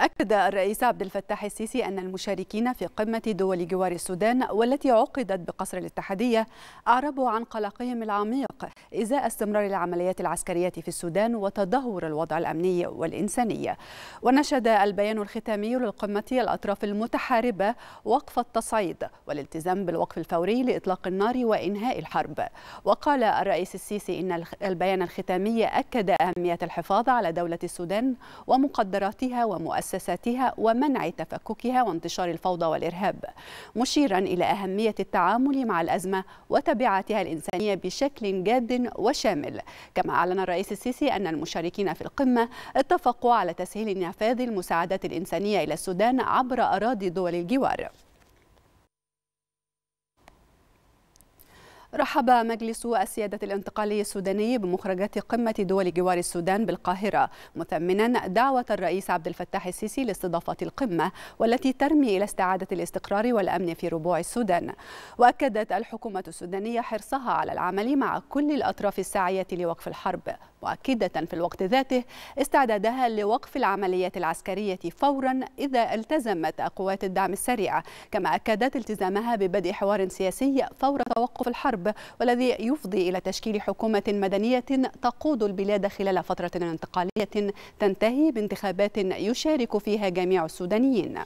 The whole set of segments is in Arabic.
أكد الرئيس عبد الفتاح السيسي أن المشاركين في قمة دول جوار السودان والتي عقدت بقصر الاتحادية أعربوا عن قلقهم العميق إزاء استمرار العمليات العسكرية في السودان وتدهور الوضع الأمني والإنساني ونشد البيان الختامي للقمة الأطراف المتحاربة وقف التصعيد والالتزام بالوقف الفوري لإطلاق النار وإنهاء الحرب وقال الرئيس السيسي إن البيان الختامي أكد أهمية الحفاظ على دولة السودان ومقدراتها ومؤسساتها مؤسساتها ومنع تفككها وانتشار الفوضى والإرهاب مشيرا إلى أهمية التعامل مع الأزمة وتبعاتها الإنسانية بشكل جاد وشامل كما أعلن الرئيس السيسي أن المشاركين في القمة اتفقوا على تسهيل نفاذ المساعدات الإنسانية إلى السودان عبر أراضي دول الجوار رحب مجلس السيادة الانتقالي السوداني بمخرجات قمة دول جوار السودان بالقاهرة مثمنا دعوة الرئيس عبد الفتاح السيسي لاستضافة القمة والتي ترمي إلى استعادة الاستقرار والأمن في ربوع السودان وأكدت الحكومة السودانية حرصها على العمل مع كل الأطراف الساعية لوقف الحرب مؤكدة في الوقت ذاته استعدادها لوقف العمليات العسكرية فورا إذا التزمت قوات الدعم السريع كما أكدت التزامها ببدء حوار سياسي فور توقف الحرب والذي يفضي إلى تشكيل حكومة مدنية تقود البلاد خلال فترة انتقالية تنتهي بانتخابات يشارك فيها جميع السودانيين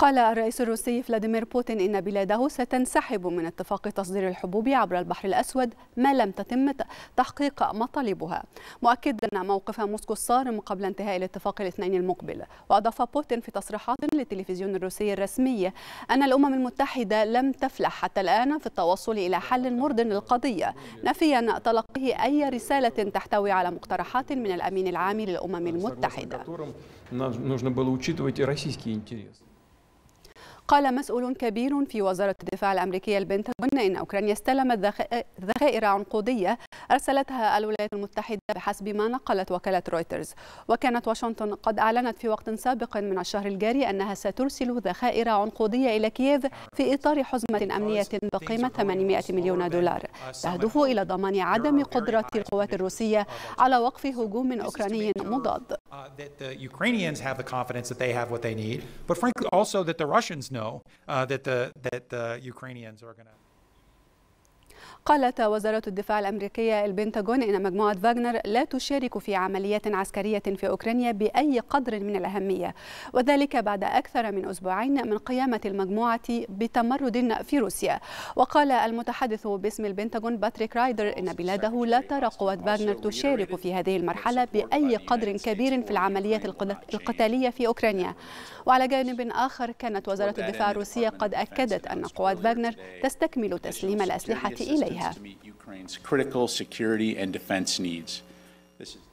قال الرئيس الروسي فلاديمير بوتين إن بلاده ستنسحب من اتفاق تصدير الحبوب عبر البحر الأسود ما لم تتم تحقيق مطالبها مؤكدا موقف موسكو الصارم قبل انتهاء الاتفاق الاثنين المقبل وأضاف بوتين في تصريحات للتلفزيون الروسي الرسمي أن الأمم المتحدة لم تفلح حتى الآن في التوصل إلى حل مرض للقضية نفيا تلقيه أي رسالة تحتوي على مقترحات من الأمين العام للأمم المتحدة قال مسؤول كبير في وزارة الدفاع الأمريكية البنتاغون إن أوكرانيا استلمت ذخائر عنقودية أرسلتها الولايات المتحدة بحسب ما نقلت وكالة رويترز وكانت واشنطن قد أعلنت في وقت سابق من الشهر الجاري أنها سترسل ذخائر عنقودية إلى كييف في إطار حزمة أمنية بقيمة 800 مليون دولار تهدف إلى ضمان عدم قدرة القوات الروسية على وقف هجوم أوكراني مضاد. Uh, know uh, that the that the Ukrainians are going to. قالت وزارة الدفاع الأمريكية البنتاغون إن مجموعة فاغنر لا تشارك في عمليات عسكرية في أوكرانيا بأي قدر من الأهمية وذلك بعد أكثر من أسبوعين من قيامة المجموعة بتمرد في روسيا وقال المتحدث باسم البنتاغون باتريك رايدر إن بلاده لا ترى قوات فاغنر تشارك في هذه المرحلة بأي قدر كبير في العمليات القتالية في أوكرانيا وعلى جانب آخر كانت وزارة الدفاع الروسية قد أكدت أن قوات فاغنر تستكمل تسليم الأسلحة إلى To meet Ukraine's critical security and defense needs. This is